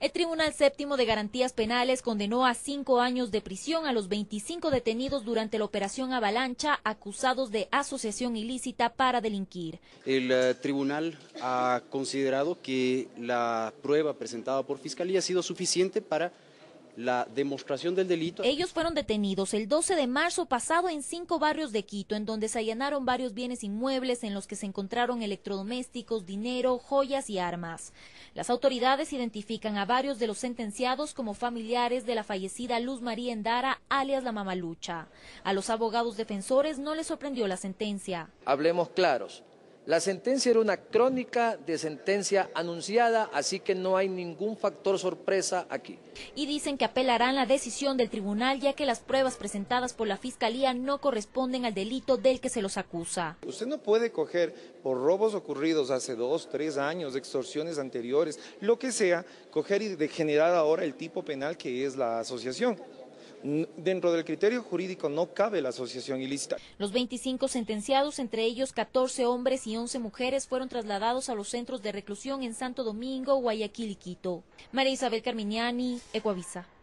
El Tribunal Séptimo de Garantías Penales condenó a cinco años de prisión a los 25 detenidos durante la operación Avalancha acusados de asociación ilícita para delinquir. El eh, tribunal ha considerado que la prueba presentada por Fiscalía ha sido suficiente para la demostración del delito. Ellos fueron detenidos el 12 de marzo pasado en cinco barrios de Quito, en donde se allanaron varios bienes inmuebles en los que se encontraron electrodomésticos, dinero, joyas y armas. Las autoridades identifican a varios de los sentenciados como familiares de la fallecida Luz María Endara, alias la Mamalucha. A los abogados defensores no les sorprendió la sentencia. Hablemos claros, la sentencia era una crónica de sentencia anunciada, así que no hay ningún factor sorpresa aquí. Y dicen que apelarán la decisión del tribunal ya que las pruebas presentadas por la fiscalía no corresponden al delito del que se los acusa. Usted no puede coger por robos ocurridos hace dos, tres años, extorsiones anteriores, lo que sea, coger y degenerar ahora el tipo penal que es la asociación dentro del criterio jurídico no cabe la asociación ilícita. Los 25 sentenciados, entre ellos 14 hombres y 11 mujeres, fueron trasladados a los centros de reclusión en Santo Domingo, Guayaquil y Quito. María Isabel Carminiani, Ecuavisa.